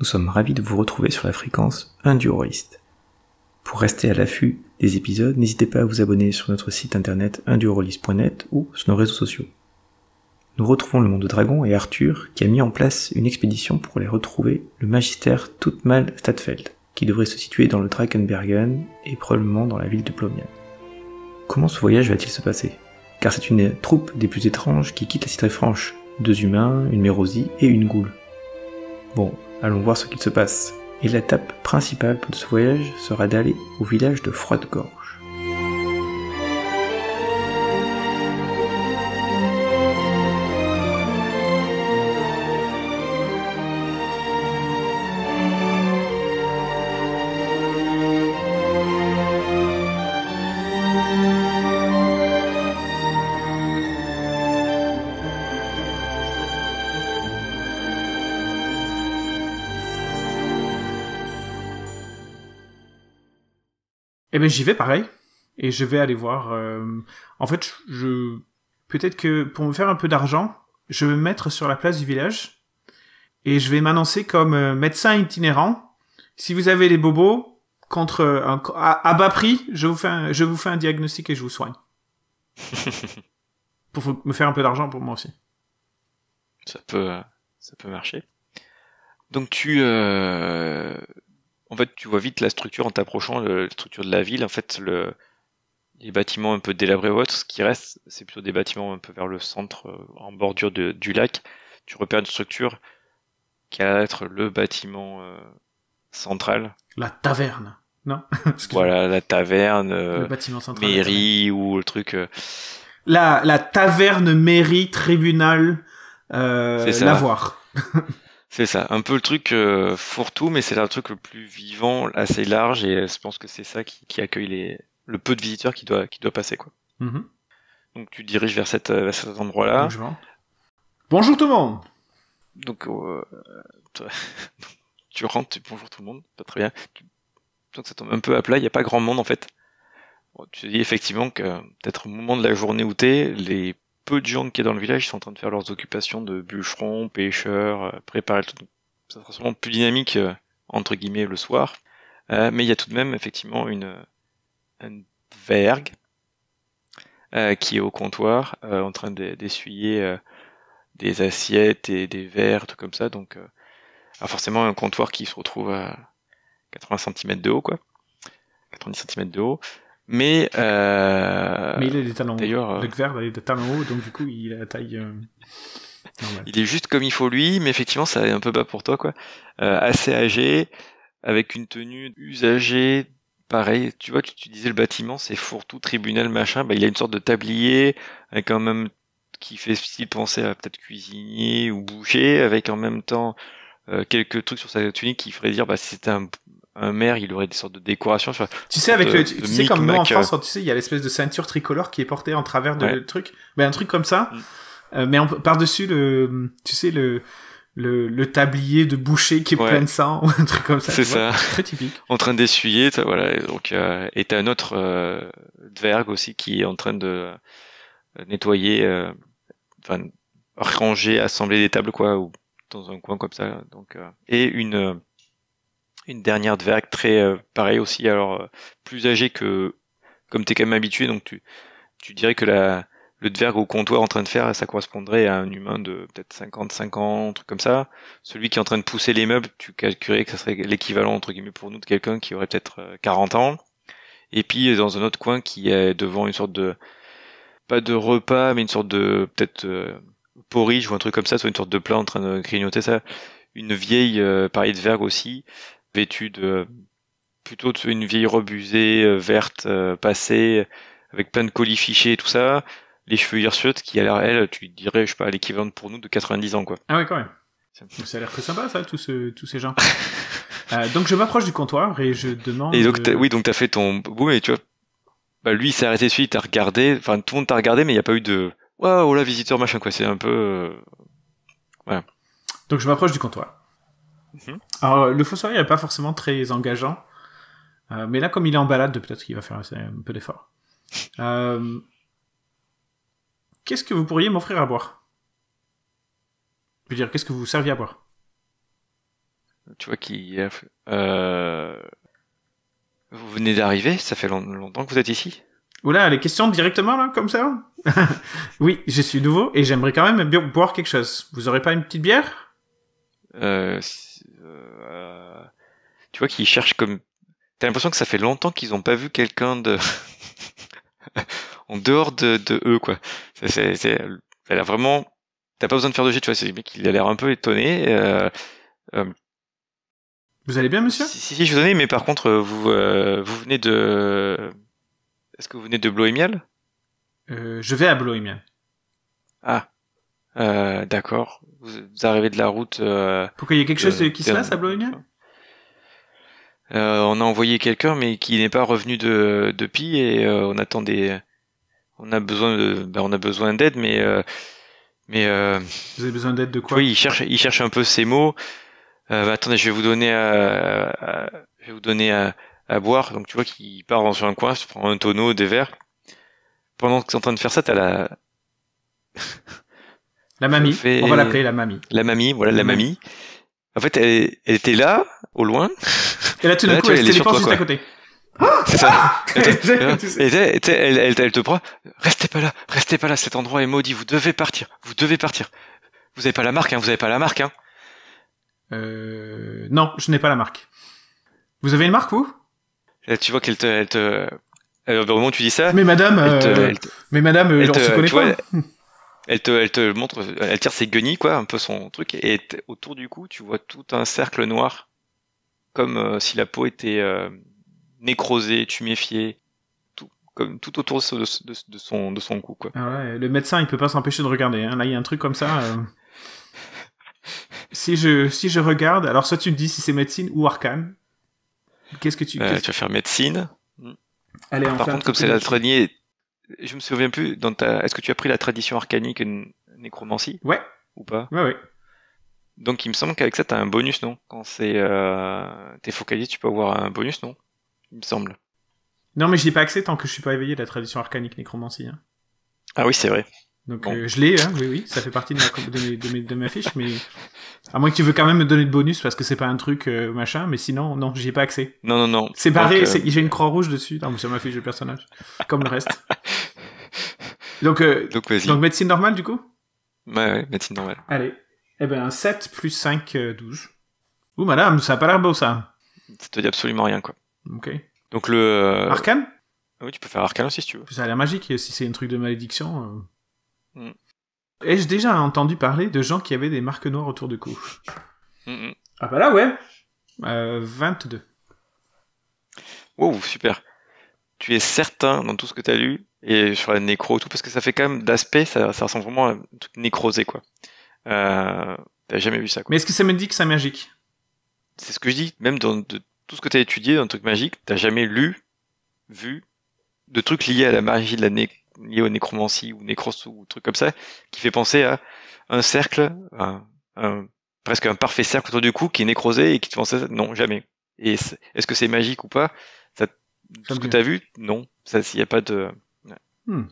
Nous sommes ravis de vous retrouver sur la fréquence Indurolist. Pour rester à l'affût des épisodes, n'hésitez pas à vous abonner sur notre site internet indurolist.net ou sur nos réseaux sociaux. Nous retrouvons le monde de Dragon et Arthur qui a mis en place une expédition pour aller retrouver le magistère Toutmal Stadfeld, qui devrait se situer dans le Drakenbergen et probablement dans la ville de Plomian. Comment ce voyage va-t-il se passer Car c'est une troupe des plus étranges qui quitte la cité franche, deux humains, une mérosie et une goule. Bon, Allons voir ce qu'il se passe. Et l'étape principale pour ce voyage sera d'aller au village de Froidegorge. Eh ben j'y vais pareil et je vais aller voir. Euh, en fait, je peut-être que pour me faire un peu d'argent, je vais me mettre sur la place du village et je vais m'annoncer comme euh, médecin itinérant. Si vous avez des bobos contre euh, un... à, bas prix, je vous fais un... je vous fais un diagnostic et je vous soigne. pour me faire un peu d'argent pour moi aussi. Ça peut ça peut marcher. Donc tu en fait, tu vois vite la structure en t'approchant, la structure de la ville. En fait, le, les bâtiments un peu délabrés ou autres, ce qui reste, c'est plutôt des bâtiments un peu vers le centre, euh, en bordure du lac. Tu repères une structure qui a être euh, euh, le bâtiment central. La taverne, non Voilà, la taverne, bâtiment mairie ou le truc. La, la taverne, mairie, tribunal, euh, lavoir. C'est ça, un peu le truc euh, fourre-tout, mais c'est le truc le plus vivant, assez large, et euh, je pense que c'est ça qui, accueille les, le peu de visiteurs qui doit, qui doit passer. Quoi. Mm-hmm. Donc tu diriges vers, cette, euh, cet endroit-là. Bonjour. tout le monde Donc euh, tu rentres, tu bonjour tout le monde, pas très bien. Donc ça tombe un peu à plat, il n'y a pas grand monde en fait. tu dis effectivement que peut-être au moment de la journée où t'es, les peu de gens qui est dans le village sont en train de faire leurs occupations de bûcherons, pêcheurs, euh, préparer tout. Ça sera sûrement plus dynamique, euh, entre guillemets, le soir. Euh, mais il y a tout de même effectivement une, vergue qui est au comptoir en train d'essuyer des assiettes et des verres, tout comme ça. Donc ah, forcément un comptoir qui se retrouve à 80 cm de haut, quoi. 90 cm de haut. Mais, euh... il a des D'ailleurs, euh, des hauts, donc du coup, il a la taille. Euh... il est juste comme il faut lui, mais effectivement, ça est un peu bas pour toi, quoi. Euh, assez âgé, avec une tenue usagée. Pareil, tu vois, tu, tu disais le bâtiment, c'est fourre-tout, tribunal, machin. Bah, il a une sorte de tablier avec même qui fait penser à peut-être cuisinier ou boucher, avec en même temps euh, quelques trucs sur sa tunique qui ferait dire bah c'est un un euh, maire, il aurait des sortes de décorations. tu sais, avec le, tu, sais, comme nous en France, euh. hein, tu sais, il y a l'espèce de ceinture tricolore qui est portée en travers de le truc. Mais ben, un truc comme ça. Mm. Euh, mais par-dessus le, tu sais, le, le, tablier de boucher qui est plein de sang un truc comme ça. C'est ça. Très typique. en train d'essuyer, voilà. Donc, euh, et un autre euh, dverg aussi qui est en train de euh, nettoyer, enfin, ranger, assembler des tables, quoi, ou dans un coin comme ça. Donc, et une, une dernière dverg très euh, pareil aussi, alors euh, plus âgé que comme t'es quand même habitué, donc tu tu dirais que la le dverg au comptoir en train de faire, ça correspondrait à un humain de peut-être 50, 50, un truc comme ça. Celui qui est en train de pousser les meubles, tu calculerais que ça serait l'équivalent, entre guillemets, pour nous de quelqu'un qui aurait peut-être 40 euh, ans. Et puis, dans un autre coin qui est devant une sorte de, pas de repas, mais une sorte de, peut-être, porridge ou un truc comme ça, soit une sorte de plat en train de grignoter ça. Une vieille, euh, pareil, de vergue aussi, Vêtue de plutôt une vieille rebusée euh, verte euh, passée avec plein de colis fichés et tout ça, les cheveux hirsutes qui a l'air elle, tu dirais je sais pas l'équivalent pour nous de 90 ans quoi. Ah ouais quand même. ça a l'air très sympa ça, tous, tous ces gens. euh, donc je m'approche du comptoir et je demande. Et donc oui donc t'as fait ton boum mais tu vois, bah lui il s'est arrêté de suite, t'as regardé, enfin tout le monde t'a regardé mais il n'y a pas eu de waouh là visiteur machin quoi, c'est un peu euh, voilà. Donc je m'approche du comptoir Mhm. Alors, le fossoyeur n'est pas forcément très engageant. Euh, mais là, comme il est en balade, peut-être qu'il va faire un peu d'effort. Euh, qu'est-ce que vous pourriez m'offrir à boire Je veux dire, qu'est-ce que vous serviez à boire Tu vois qui euh, Vous venez d'arriver Ça fait longtemps que vous êtes ici Oula, les questions directement là, comme ça Oui, je suis nouveau et j'aimerais quand même boire quelque chose. Vous aurez pas une petite bière euh, euh, tu vois, qu'ils cherchent comme. T'as l'impression que ça fait longtemps qu'ils ont pas vu quelqu'un de. en dehors de, eux, quoi. C'est, elle a vraiment. T'as pas besoin de faire de jeu tu vois. C'est mec, il a l'air un peu étonné. Euh, euh. vous allez bien, monsieur si, si, je vous en ai, mais par contre, vous, vous venez de. Est-ce que vous venez de euh, Je vais à Bloémiel. Ah. d'accord vous arrivez de la route. Euh, Pourquoi il y a quelque chose euh, qui se passe à Bologna euh, on a envoyé quelqu'un, mais qui n'est pas revenu de, de Pi et euh, on attend des. On a besoin de, ben, on a besoin d'aide, mais mais. vous avez besoin d'aide de quoi Oui, il cherche, il cherche un peu ses mots. Ben, attendez, je vais vous donner à, je vais vous donner à, boire. Donc tu vois qu'il part dans un coin, se prend un tonneau, des verres. Pendant que es en train de faire ça, t'as la la mamie. On va l'appeler la mamie. La mamie, voilà, la mamie. En fait, elle, était là, au loin. Et là, tout d'un ah, coup, elle, juste à côté. c'est ça. elle, te prend. Restez pas là, restez pas là. Cet endroit est maudit. Vous devez partir. Vous devez partir. Vous avez pas la marque, hein. Vous avez pas la marque, hein. Euh, non, je n'ai pas la marque. Vous avez une marque, vous euh, tu vois qu'elle te, elle euh, au moment où tu dis ça. Mais madame, mais madame, se connaît pas. Elle te, montre, elle tire ses guenilles, quoi, un peu son truc, et autour du cou, tu vois tout un cercle noir, comme euh, si la peau était euh, nécrosée, tuméfiée, tout, comme, tout autour de, son, cou, quoi. Ah le médecin, il peut pas s'empêcher de regarder, hein. Là, il y a un truc comme ça. Euh. si je, si je regarde, alors soit tu me dis si c'est médecine ou arcane. Qu'est-ce que tu. tu vas faire médecine. Par contre, comme c'est la traînée je me souviens plus. est-ce que tu as pris la tradition arcanique nécromancie Ouais. Ou pas Ouais, ouais. Donc il me semble qu'avec ça, t'as un bonus, non Quand c'est euh, t'es focalisé, tu peux avoir un bonus, non Il me semble. Non, mais j'ai pas accès tant que je suis pas éveillé de la tradition arcanique nécromancie. Hein. Ah oui, c'est vrai. Donc euh, je l'ai, hein, oui, oui, ça fait partie de ma, de, de, ma fiche, mais à moins que tu veux quand même me donner de bonus parce que c'est pas un truc euh, machin, mais sinon, non, j'y ai pas accès. Non, non, non. C'est pareil euh, j'ai une croix rouge dessus, non, sur ma fiche de personnage, comme le reste. Euh, donc, médecine normale, du coup ouais, ouais, médecine normale. Allez. Eh ben, 7 plus 5, 12. Euh, Ouh, madame, ça a pas l'air beau, ça. Ça te dit absolument rien, quoi. Ok. Donc, le. Euh, arcane ah Oui, tu peux faire arcane aussi, si tu veux. Ça a l'air magique, si c'est un truc de malédiction. Mm. Ai-je déjà entendu parler de gens qui avaient des marques noires autour de cou mm, mm. Ah, bah là, ouais. 22. Wow, super. Tu es certain, dans tout ce que tu as lu, et sur la nécro tout, parce que ça fait quand même d'aspect, ça, ça, ressemble vraiment à un truc nécrosé, quoi. Euh, T'as jamais vu ça, quoi. Mais est-ce que ça me dit que c'est magique C'est ce que je dis, même dans de, tout ce que t'as étudié dans le truc magique, t'as jamais lu, vu, de trucs liés à la magie de la né liés au nécromancie ou nécros ou trucs comme ça, qui fait penser à un cercle, presque un parfait cercle autour du cou qui est nécrosé et qui te pense ça. Non, jamais. Et est-ce que c'est magique ou pas ça, Tout ce que t'as vu, non. Ça, s'il y a pas de Hmm.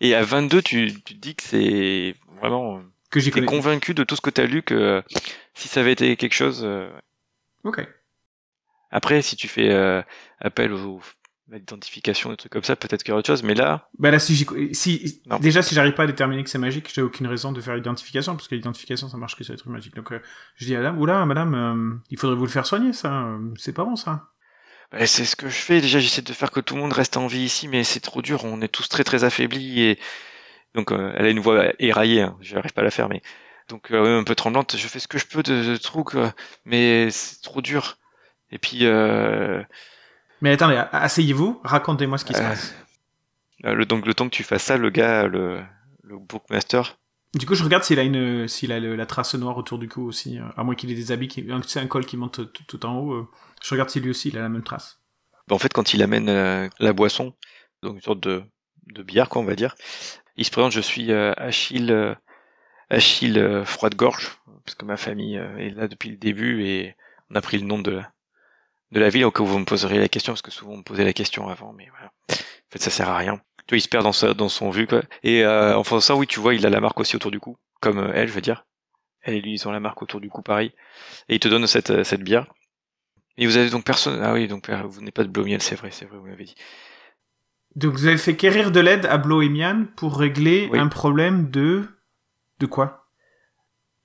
Et à 22, tu, dis que c'est vraiment. Que j'ai convaincu de tout ce que tu as lu que euh, si ça avait été quelque chose. Euh, ok. Après, si tu fais euh, appel aux identifications, des trucs comme ça, peut-être qu'il y aura autre chose, mais là. Bah déjà, si j'arrive pas à déterminer que c'est magique, j'ai aucune raison de faire l'identification, parce que l'identification, ça marche que sur les trucs magiques. Donc, je dis à la oula, madame, il faudrait vous le faire soigner, ça, c'est pas bon, ça c'est ce que je fais. Déjà, j'essaie de faire que tout le monde reste en vie ici, mais c'est trop dur. On est tous très très affaiblis et donc euh, elle a une voix éraillée. Hein. je n'arrive pas à la faire, mais donc euh, un peu tremblante. Je fais ce que je peux de, de trucs, mais c'est trop dur. Et puis. Euh... Mais attendez, asseyez-vous. Racontez-moi ce qui se euh, passe. Le, donc le temps que tu fasses ça, le gars, le, le bookmaster, du coup, je regarde s'il a une, s'il a la trace noire autour du cou aussi, euh, à moins qu'il ait des habits, c'est un col qui monte tout, en haut. Euh. je regarde si lui aussi il a la même trace. Bah, en fait, quand il amène euh, la, boisson, donc une sorte de, de billard, quoi, on va dire, il se présente, je suis Achille, Achille Froide-Gorge, parce que ma famille est là depuis le début et on a pris le nom de, de la ville, au cas où vous me poserez la question, parce que souvent on me posait la question avant, mais voilà. En fait, ça sert à rien tu vois, il se perd dans, sa, dans son vue, quoi. Et euh, en faisant ça, oui, tu vois, il a la marque aussi autour du cou, comme euh, elle, je veux dire. Elle et lui, ils ont la marque autour du cou, pareil. Et il te donne cette, euh, bière. Et vous avez donc personne. Ah oui, donc euh, vous n'êtes pas de Blomiel, c'est vrai, c'est vrai, vous m'avez dit. Donc vous avez fait quérir de l'aide à Bloemian pour régler un problème de. de quoi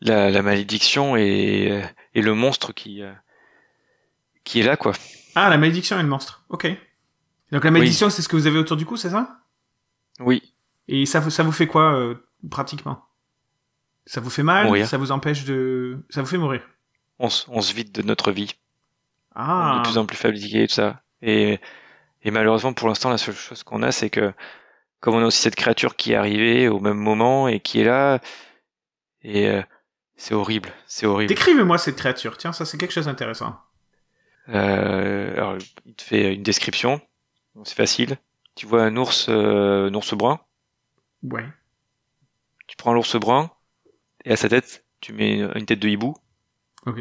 la, malédiction et, le monstre qui. qui est là, quoi. Ah, la malédiction et le monstre, ok. Donc la malédiction, c'est ce que vous avez autour du cou, c'est ça oui. Et ça, ça vous fait quoi, euh, pratiquement Ça vous fait mal Ça vous empêche de... Ça vous fait mourir on, on se vide de notre vie. Ah. de plus en plus et tout ça. Et, et malheureusement, pour l'instant, la seule chose qu'on a, c'est que, comme on a aussi cette créature qui est arrivée au même moment et qui est là, et euh, c'est horrible, c'est horrible. Décrivez-moi cette créature, tiens, ça c'est quelque chose d'intéressant. Euh, alors, il te fait une description, c'est facile tu vois un ours, euh, ours brun. Ouais. Tu prends l'ours brun et à sa tête, tu mets une tête de hibou. Ok.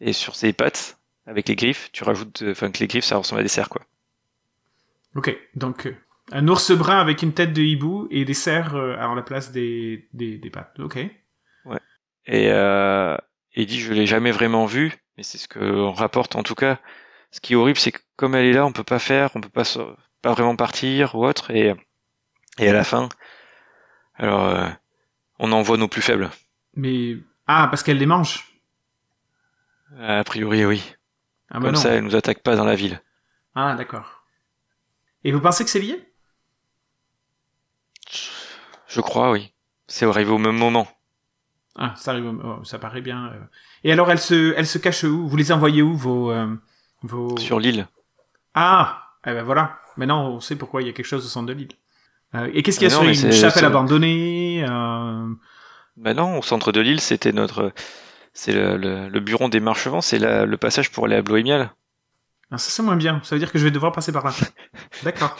Et sur ses pattes, avec les griffes, tu rajoutes, euh, enfin que les griffes, ça ressemble à des cerfs quoi. Ok, donc euh, un ours brun avec une tête de hibou et des cerfs à la place des, des, pattes. Ok. Ouais. Et euh, dit je l'ai jamais vraiment vu, mais c'est ce qu'on rapporte en tout cas. Ce qui est horrible, c'est que comme elle est là, on peut pas faire, on peut pas, pas vraiment partir ou autre. Et, et à la fin, alors, euh, on envoie nos plus faibles. Mais ah, parce qu'elle les mange. A priori, oui. Ah, bah Comme ça, elle nous attaque pas dans la ville. Ah, d'accord. Et vous pensez que c'est lié Je crois, oui. C'est arrivé au même moment. Ah, ça arrive, oh, ça paraît bien. Euh. Et alors, elle se, elle se cache où Vous les envoyez où vos, euh, vos... Sur l'île. Ah, eh ben voilà. Maintenant, on sait pourquoi il y a quelque chose au centre de l'île. Euh, et qu'est-ce qu'il y a non, sur une chapelle abandonnée euh... Ben non, au centre de l'île, c'était notre. C'est le, le, bureau des marchevants, c'est le passage pour aller à Bloémial. Ah, ça, c'est moins bien. Ça veut dire que je vais devoir passer par là. D'accord.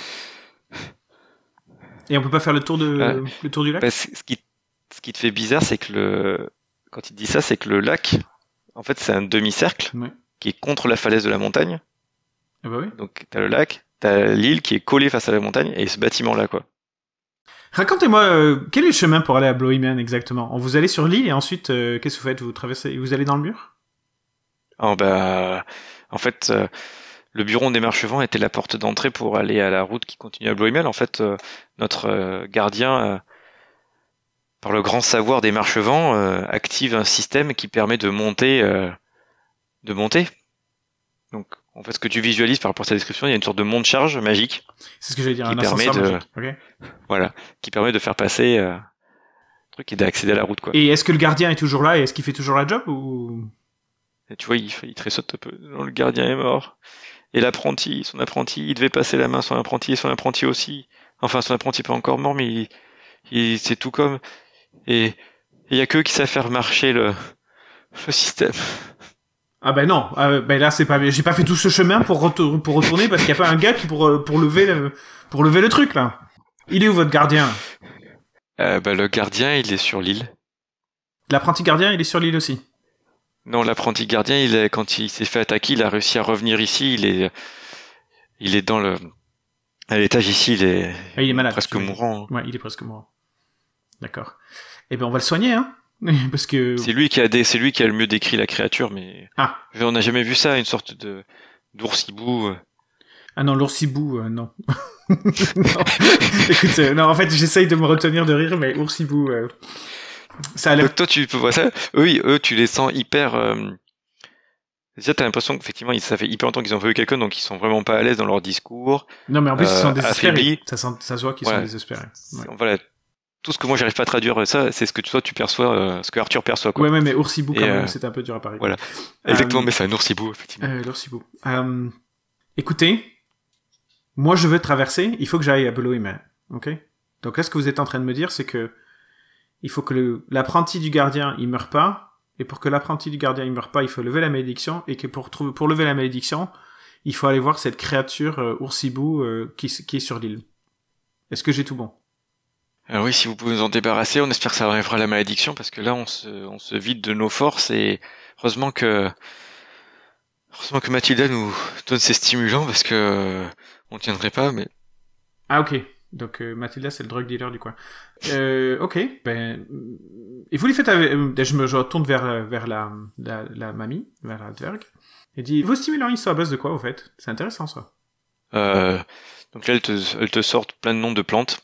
Et on peut pas faire le tour, de, le tour du lac ben, ce, qui, ce qui te fait bizarre, c'est que le. Quand il dit ça, c'est que le lac, en fait, c'est un demi-cercle qui est contre la falaise de la montagne. Ah bah Donc t'as le lac, t'as l'île qui est collée face à la montagne et ce bâtiment-là, quoi. Racontez-moi, euh, quel est le chemin pour aller à Bloyman exactement Vous allez sur l'île et ensuite, euh, qu'est-ce que vous faites Vous traversez, vous allez dans le mur Oh bah, en fait, euh, le bureau des marchevants était la porte d'entrée pour aller à la route qui continue à Bloyman. En fait, notre gardien, par le grand savoir des marchevants, active un système qui permet de monter, de monter. Donc, en fait, ce que tu visualises par rapport à sa description, il y a une sorte de monde charge magique. C'est ce que j'allais dire, un permet de, magique. Voilà, qui permet de faire passer euh, le truc et d'accéder à la route. Quoi. Et est-ce que le gardien est toujours là et est-ce qu'il fait toujours la job ou Tu vois, il, il tressaute un peu. le gardien est mort. Et l'apprenti, son apprenti, il devait passer la main son apprenti et son apprenti aussi. Enfin, son apprenti pas encore mort, mais il, c'est tout comme. Et il y a que qui savent faire marcher le, le système. Ah ben non, euh, ben là c'est pas, j'ai pas fait tout ce chemin pour, pour retourner parce qu'il y a pas un gars qui pour euh, pour lever le, pour lever le truc là. Il est où votre gardien euh, ben, le gardien il est sur l'île. L'apprenti gardien il est sur l'île aussi. Non, l'apprenti gardien il est quand il s'est fait attaquer, il a réussi à revenir ici. Il est il est dans le à l'étage ici, il est, ah, presque mourant. Ouais, il est presque mourant. D'accord. Eh ben on va le soigner hein. parce que c'est lui qui a c'est lui qui le mieux décrit la créature, mais ah. on n'a jamais vu ça, une sorte de d'ours euh. Ah non, l'ours euh, non. Écoute, euh, non, en fait, j'essaye de me retenir de rire, mais ours ça a l'air. Toi, tu peux voir ça. Eux, eux, tu les sens hyper. tu t'as l'impression qu'effectivement, ça fait hyper longtemps qu'ils ont vu quelqu'un, donc ils sont vraiment pas à l'aise dans leur discours. Non, mais en plus, ils sont désespérés. Ça, ça, se voit qu'ils sont désespérés. Voilà, tout ce que moi j'arrive pas à traduire, euh, ça, c'est ce que toi tu perçois, euh, ce que Arthur perçoit. Quoi. Ouais, ouais, mais oursibou quand même, euh, c'est un peu dur à parler. Voilà. Exactement, mais c'est un oursibou, effectivement. l'oursibou. écoutez, moi je veux traverser, il faut que j'aille à Beloïma. Ok Donc là, ce que vous êtes en train de me dire, c'est que il faut que l'apprenti du gardien, il meure pas. Et pour que l'apprenti du gardien, il meure pas, il faut lever la malédiction. Et que pour, trouver, pour lever la malédiction, il faut aller voir cette créature oursibou qui, qui est sur l'île. Est-ce que j'ai tout bon euh, oui, si vous pouvez vous en débarrasser, on espère que ça à la malédiction parce que là, on se, vide de nos forces et heureusement que heureusement que Mathilda nous donne ses stimulants parce que euh, on tiendrait pas. Mais ah ok. Donc euh, Mathilda, c'est le drug dealer du coin. ok. Ben, et vous les faites. Avec... Je me tourne vers vers la, la, mamie, vers la et dit vos stimulants ils sont à base de quoi au fait C'est intéressant ça. Euh, donc là, elle te, elle te plein de noms de plantes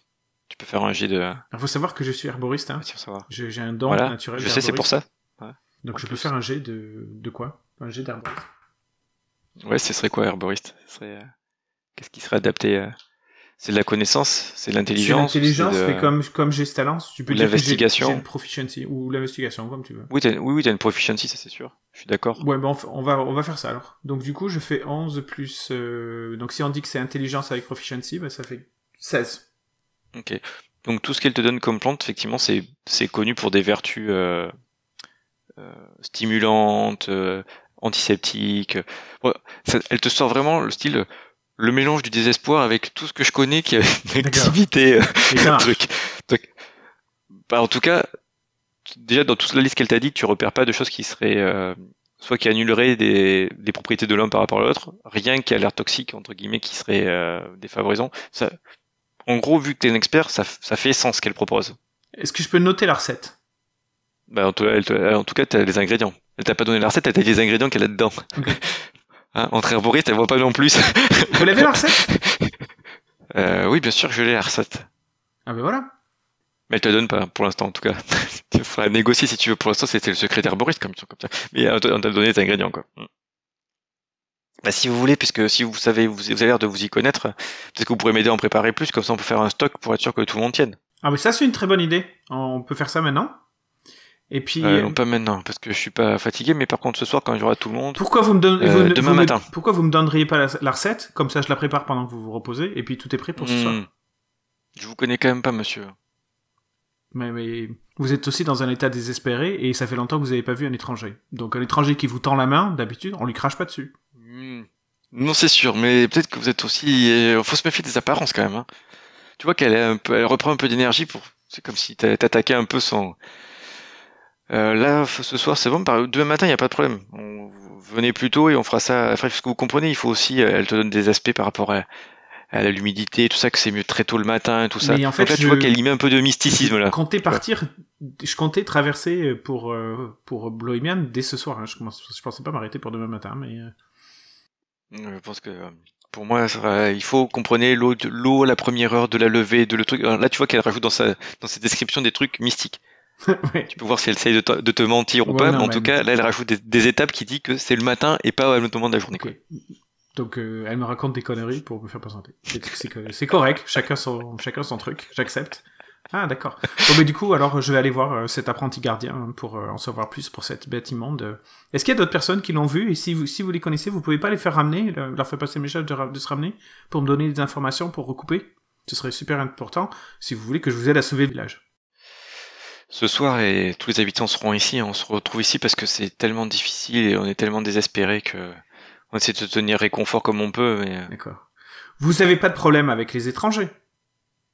faire un jet de. Il faut savoir que je suis herboriste. Hein. J'ai un don naturel. Je sais, c'est pour ça. Donc je peux faire un jet de, de quoi Un jet d'herboriste. Ouais, ce serait quoi herboriste serait, euh, Qu'est-ce qui serait adapté euh C'est de la connaissance, c'est de l'intelligence. C'est l'intelligence, mais comme, comme j'ai ce talent, tu peux l'investigation. dire que j'ai une proficiency ou l'investigation, comme tu veux. Oui, t'as, oui, oui, as une proficiency, ça c'est sûr. Je suis d'accord. Ouais, ben, on, va, on va faire ça alors. Donc du coup, je fais 11 plus. Euh, donc si on dit que c'est intelligence avec proficiency, ben, ça fait 16. Ok. Donc tout ce qu'elle te donne comme plante, effectivement, c'est connu pour des vertus euh, euh, stimulantes, euh, antiseptiques. elle te sort vraiment le style euh, le mélange du désespoir avec tout ce que je connais qui est une activité euh, truc. Bah, en tout cas, déjà dans toute la liste qu'elle t'a dit, tu repères pas de choses qui seraient soit qui annuleraient des, des propriétés de l'homme par rapport à l'autre, rien qui a l'air toxique entre guillemets qui serait défavorisant. Ça, en gros, vu que t'es un expert, ça, fait sens qu'elle propose. Est-ce que je peux noter la recette bah, en, tout, cas, t'as les ingrédients. Elle t'a pas donné la recette, elle t'a les ingrédients qu'elle a dedans. Hein, entre herboristes, elle voit pas non plus. Vous l'avez la recette euh, Oui, bien sûr je l'ai la recette. Ah ben voilà. Mais elle te la donne pas, pour l'instant en tout cas. Il faudra négocier si tu veux. Pour l'instant, c'était le secrétaire Boris, comme, comme ça. Mais euh, on t'a donné les ingrédients, quoi. Mm bah, si vous voulez, puisque si vous savez, vous, avez l'air de vous y connaître, peut-être que vous pourrez m'aider à en préparer plus, comme ça on peut faire un stock pour être sûr que tout le monde tienne. Ah mais ça c'est une très bonne idée. On peut faire ça maintenant. Et puis euh, non pas maintenant parce que je suis pas fatigué, mais par contre ce soir quand il y aura tout le monde. Pourquoi vous me donnez euh, demain matin me, Pourquoi vous me donneriez pas la, recette Comme ça je la prépare pendant que vous vous reposez et puis tout est prêt pour ce soir. Hmm. Je vous connais quand même pas monsieur. Mais, vous êtes aussi dans un état désespéré et ça fait longtemps que vous n'avez pas vu un étranger. Donc un étranger qui vous tend la main, d'habitude, on lui crache pas dessus. Hmm. Non, c'est sûr, mais peut-être que vous êtes aussi. Il euh, Faut se méfier des apparences quand même. Hein. Tu vois qu'elle reprend un peu d'énergie pour. C'est comme si t'attaquais un peu sans. Euh, là, ce soir, c'est bon. Demain matin, il n'y a pas de problème. On... Venez plus tôt et on fera ça. Après, parce que vous comprenez, il faut aussi. Euh, elle te donne des aspects par rapport à, à l'humidité, tout ça, que c'est mieux très tôt le matin, tout ça. en fait, tu vois qu'elle y met un peu de mysticisme là. Je comptais partir, je comptais traverser pour, pour dès ce soir. Hein. Je, commence... je pensais pas m'arrêter pour demain matin, mais. Je pense que euh, pour moi, il faut comprenez l'eau, l'eau, la première heure de la levée, de le truc. Euh, là, tu vois qu'elle rajoute dans sa, dans ses descriptions des trucs mystiques. Tu peux voir si elle essaye de, te, mentir ou pas, mais en tout cas, là, elle rajoute des, étapes qui dit que c'est le matin et pas le moment de la journée. Donc, euh, elle me raconte des conneries pour me faire présenter. C'est, c'est correct, chacun son, chacun son truc, j'accepte. Ah d'accord. Bon, mais du coup, alors je vais aller voir euh, cet apprenti gardien pour euh, en savoir plus pour cette bête immonde. Est-ce qu'il y a d'autres personnes qui l'ont vu Et si vous, si vous les connaissez, vous pouvez pas les faire ramener, leur faire passer le message de, de, se ramener pour me donner des informations pour recouper Ce serait super important si vous voulez que je vous aide à sauver le village. Ce soir, et tous les habitants seront ici. On se retrouve ici parce que c'est tellement difficile et on est tellement désespéré que on essaie de se tenir réconfort comme on peut. Euh, d'accord. Vous n'avez pas de problème avec les étrangers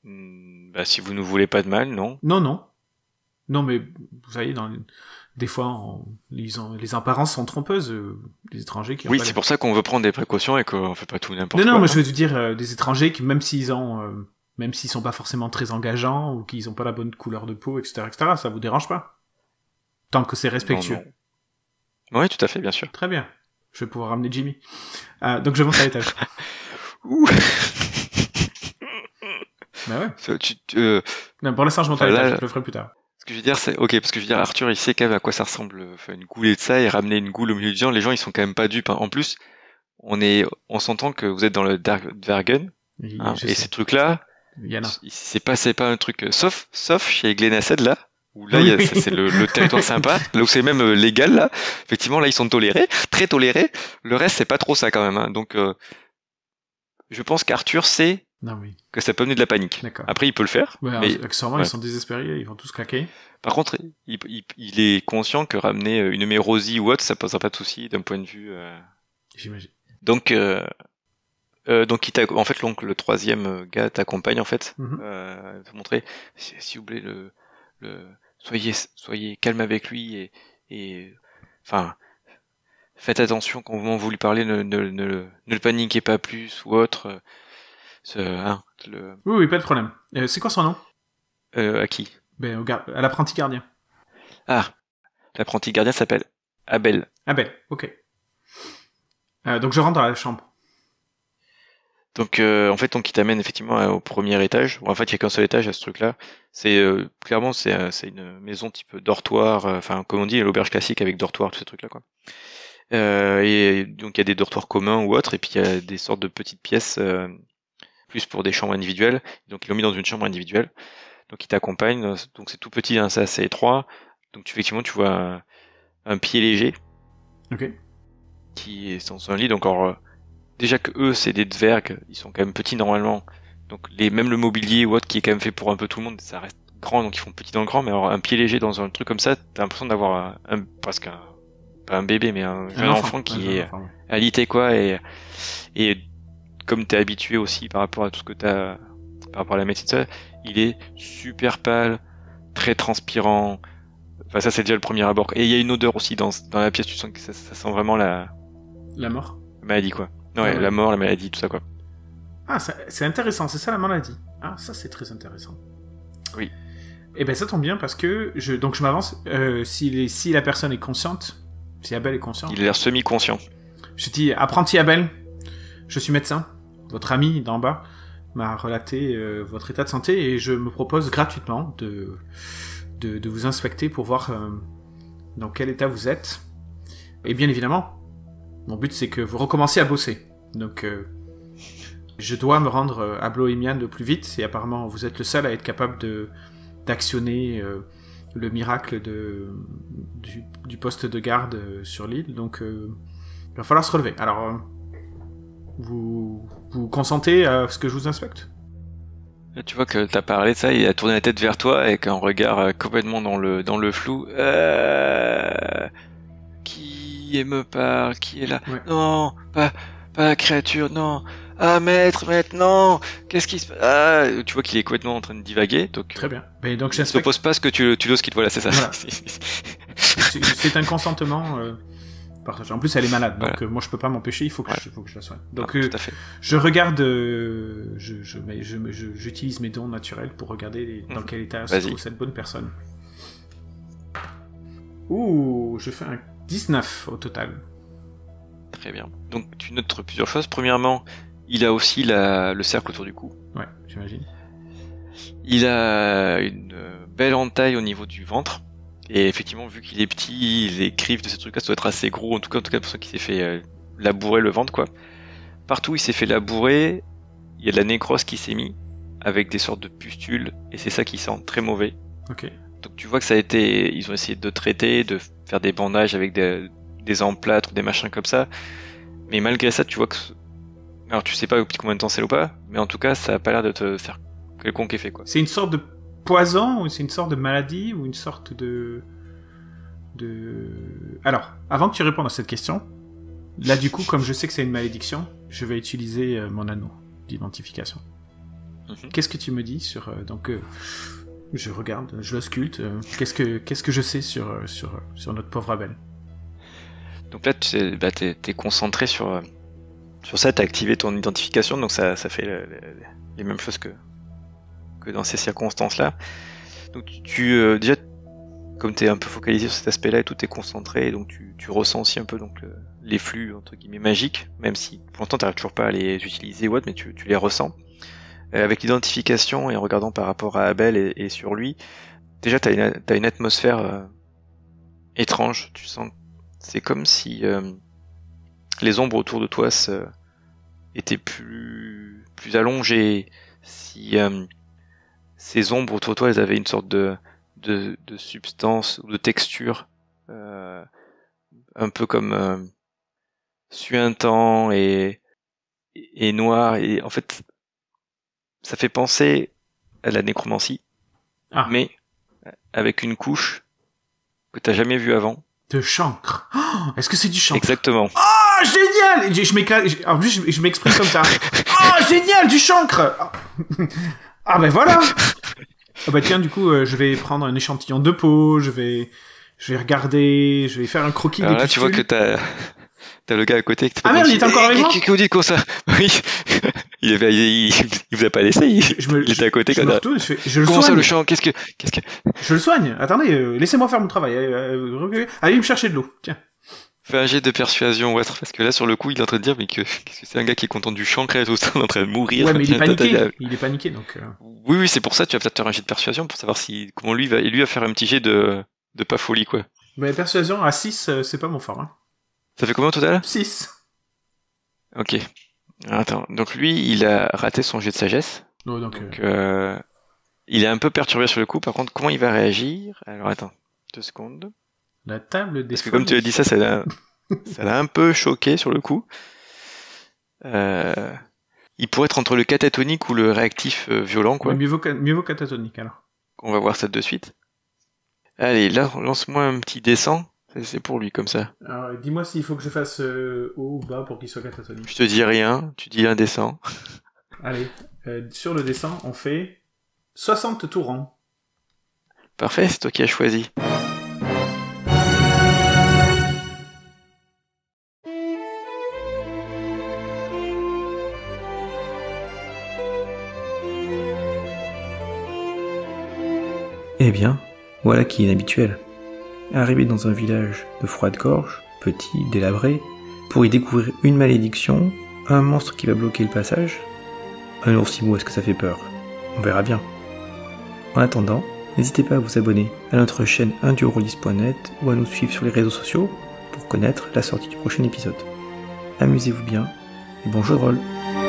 hmm. Bah, si vous ne voulez pas de mal, non Non, non. Non, mais vous savez, dans des fois, les, les apparences sont trompeuses, les euh, étrangers qui. Oui, c'est pour ça qu'on veut prendre des précautions et qu'on fait pas tout n'importe quoi. Non, non, mais je veux dire, euh, des étrangers qui, même s'ils ont. Euh, même s'ils sont pas forcément très engageants ou qu'ils ont pas la bonne couleur de peau, etc., etc., ça vous dérange pas. Tant que c'est respectueux. Oui, tout à fait, bien sûr. Très bien. Je vais pouvoir ramener Jimmy. donc je monte à l'étage. Ouh bah ouais. Tu, tu, euh, non, pour l'instant, je m'en je te le ferai plus tard. Ce que je veux dire, c'est, ok, parce que je veux dire, Arthur, il sait quand même à quoi ça ressemble, enfin, une et de ça, et ramener une goule au milieu des gens, les gens, ils sont quand même pas dupes. Hein. En plus, on est, on s'entend que vous êtes dans le Dark Vergen, hein, et ces trucs-là, c'est pas, c'est pas un truc, euh, sauf, sauf chez Glenaced, là, où là, c'est le, territoire sympa, là où c'est même euh, légal, là. Effectivement, là, ils sont tolérés, très tolérés. Le reste, c'est pas trop ça, quand même, hein. Donc, je pense qu'Arthur sait que ça peut mener de la panique. Après, il peut le faire. mais... ils sont désespérés, ils vont tous claquer. Par contre, il, est conscient que ramener euh, une mérosie ou autre, ça posera pas de souci d'un point de vue. Euh. J'imagine. Donc, euh, donc, il en fait, le troisième gars t'accompagne, en fait. Mm te montrer, si vous voulez, le, soyez, soyez calme avec lui et, et, enfin, faites attention quand vous, lui parlez, ne, ne le paniquez pas plus ou autre. Euh, oui, pas de problème. Euh, c'est quoi son nom À qui euh, ben, au À l'apprenti gardien. Ah, l'apprenti gardien s'appelle Abel. Abel, ok. donc je rentre dans la chambre. Donc en fait, on qui t'amène effectivement au premier étage. en fait, il n'y a qu'un seul étage à ce truc-là. C'est clairement c'est une maison type dortoir, enfin comme on dit, l'auberge classique avec dortoir, tout ce truc là quoi. et donc il y a des dortoirs communs ou autres, et puis il y a des sortes de petites pièces pour des chambres individuelles. Donc ils l'ont mis dans une chambre individuelle. Donc ils t'accompagnent. Donc c'est tout petit, hein, c'est assez étroit. Donc effectivement, tu vois un, pied léger. Qui est dans un lit. Donc euh, déjà que eux, c'est des dvergs, ils sont quand même petits normalement. Donc les, même le mobilier ou autre qui est quand même fait pour un peu tout le monde, ça reste grand, donc ils font petit dans le grand. Mais alors un pied léger dans un truc comme ça, t'as l'impression d'avoir un, presque un, pas un bébé, mais un, enfant, qui est alité quoi et et comme es habitué aussi par rapport à tout ce que as par rapport à la médecine, il est super pâle, très transpirant. Enfin, ça, c'est déjà le premier abord. Et il y a une odeur aussi dans, dans la pièce, tu sens que ça, sent vraiment la. La mort La maladie, quoi. Non, ah la mort, la maladie, tout ça, quoi. Ah, c'est intéressant, c'est ça la maladie. Ah, ça, c'est très intéressant. Oui. Et eh ben ça tombe bien parce que je donc je m'avance. Euh, si, si, la personne est consciente, si Abel est conscient. Il a l'air semi-conscient. Je dis apprenti Abel, je suis médecin votre ami d'en bas m'a relaté euh, votre état de santé et je me propose gratuitement de, de, vous inspecter pour voir euh, dans quel état vous êtes. Et bien évidemment, mon but c'est que vous recommencez à bosser. Donc euh, je dois me rendre à Blohemian le plus vite et apparemment vous êtes le seul à être capable de d'actionner le miracle de, du, du, poste de garde sur l'île. Donc il va falloir se relever. Alors vous, vous consentez à ce que je vous inspecte tu vois que t'as parlé de ça, il a tourné la tête vers toi avec un regard euh, complètement dans le, dans le flou. Euh, qui me parle Qui est là Non, pas, pas créature, non. Ah maître, maintenant Qu'est-ce qui se passe ah, Tu vois qu'il est complètement en train de divaguer, donc... Très bien. Euh, Mais donc se pose pas ce que tu, tu l'oses qu'il te voit là, c'est ça. c'est un consentement... En plus, elle est malade, donc euh, moi je peux pas m'empêcher. Il faut que, je, que je la soigne. Donc, ah, euh, je regarde, euh, je, j'utilise mes dons naturels pour regarder dans mhm. quel état se trouve cette bonne personne. Ouh, je fais un 19 au total. Très bien. Donc tu notes plusieurs choses. Premièrement, il a aussi le cercle autour du cou. Ouais, j'imagine. Il a une belle entaille au niveau du ventre. Et effectivement, vu qu'il est petit, les griffes de ce truc là doivent être assez gros, en tout cas, en tout cas pour ceux qui s'est fait euh, labourer le ventre, quoi. Partout où il s'est fait labourer, il y a de la nécrose qui s'est mise, avec des sortes de pustules, et c'est ça qui sent très mauvais. Ok. Donc tu vois que ça a été. Ils ont essayé de traiter, de faire des bandages avec des, des emplâtres, des machins comme ça. Mais malgré ça, tu vois que. Alors tu sais pas au petit combien de temps c'est ou pas, mais en tout cas, ça a pas l'air de te faire quelconque effet, quoi. C'est une sorte de poison ou c'est une sorte de maladie ou une sorte de... Alors, avant que tu répondes à cette question, là du coup, comme je sais que c'est une malédiction, je vais utiliser euh, mon anneau d'identification. Qu'est-ce que tu me dis sur... Euh, donc, euh, je regarde, je l'ausculte. qu'est-ce, que, qu'est-ce que je sais sur, sur, sur notre pauvre Abel Donc là, tu bah, es, concentré sur... Sur ça, tu as activé ton identification, donc ça, ça fait les mêmes choses que, dans ces circonstances-là. Donc tu, euh, déjà, comme tu es un peu focalisé sur cet aspect-là et tout est concentré, donc tu, tu ressens aussi un peu donc les flux entre guillemets magiques, même si pour l'instant tu toujours pas à les utiliser ou autre, mais tu, tu les ressens. Euh, avec l'identification et en regardant par rapport à Abel et, et sur lui, déjà tu as, une atmosphère euh, étrange, tu sens c'est comme si les ombres autour de toi étaient plus, plus allongées, si euh, ces ombres autour de toi, elles avaient une sorte de, de, de substance ou de texture, euh, un peu comme euh, suintant et, et, noir. Et en fait, ça fait penser à la nécromancie, ah. mais avec une couche que t'as jamais vue avant. De chancre. Oh, est-ce que c'est du chancre Exactement. Oh, génial je, je En plus, je, je m'exprime comme ça. oh, génial, du chancre ah ben voilà Ah bah tiens, du coup, euh, je vais prendre un échantillon de peau, je vais, je vais regarder, je vais faire un croquis Alors Ah, là, tu vois que t'as... T'as le gars à côté qui Ah merde, il est encore eh, avec eh, moi Oui il, il, vous a pas laissé, il, je était à côté quand même. Je, le soigne. ça le champ Qu'est-ce que, qu'est-ce que. Je le soigne Attendez, euh, laissez-moi faire mon travail. Euh, allez me chercher de l'eau, tiens. Fais un jet de persuasion, ou parce que là, sur le coup, il est en train de dire, mais que, que c'est un gars qui est content du chancre tout ça, est en train de mourir. Ouais, mais il est paniqué. Il est paniqué, donc. Euh. Oui, oui, c'est pour ça, tu vas peut-être faire un jet de persuasion pour savoir si, comment lui va, et lui va faire un petit jet de, pas folie, quoi. Mais persuasion à 6, euh, c'est pas mon fort, hein. Ça fait combien au total 6. Ok. Attends, donc lui, il a raté son jet de sagesse. donc. Euh. il est un peu perturbé sur le coup, par contre, comment il va réagir Alors, attends, deux secondes. La table des. Parce que comme tu as dit ça, ça l'a, un peu choqué sur le coup. Euh, il pourrait être entre le catatonique ou le réactif euh, violent, quoi. mieux, vaut, catatonique alors. On va voir ça de suite. Allez, lance-moi un petit dessin. C'est pour lui comme ça. dis-moi s'il faut que je fasse euh, haut ou bas pour qu'il soit catatonique. Je te dis rien, tu dis dessin. Allez, sur le dessin, on fait 60 tours Parfait, c'est toi qui as choisi. Eh bien, voilà qui est inhabituel. Arriver dans un village de froide gorge, petit, délabré, pour y découvrir une malédiction, un monstre qui va bloquer le passage. Un oursimo, est-ce que ça fait peur On verra bien. En attendant, n'hésitez pas à vous abonner à notre chaîne Indiorollis.net ou à nous suivre sur les réseaux sociaux pour connaître la sortie du prochain épisode. Amusez-vous bien et bon jeu de rôle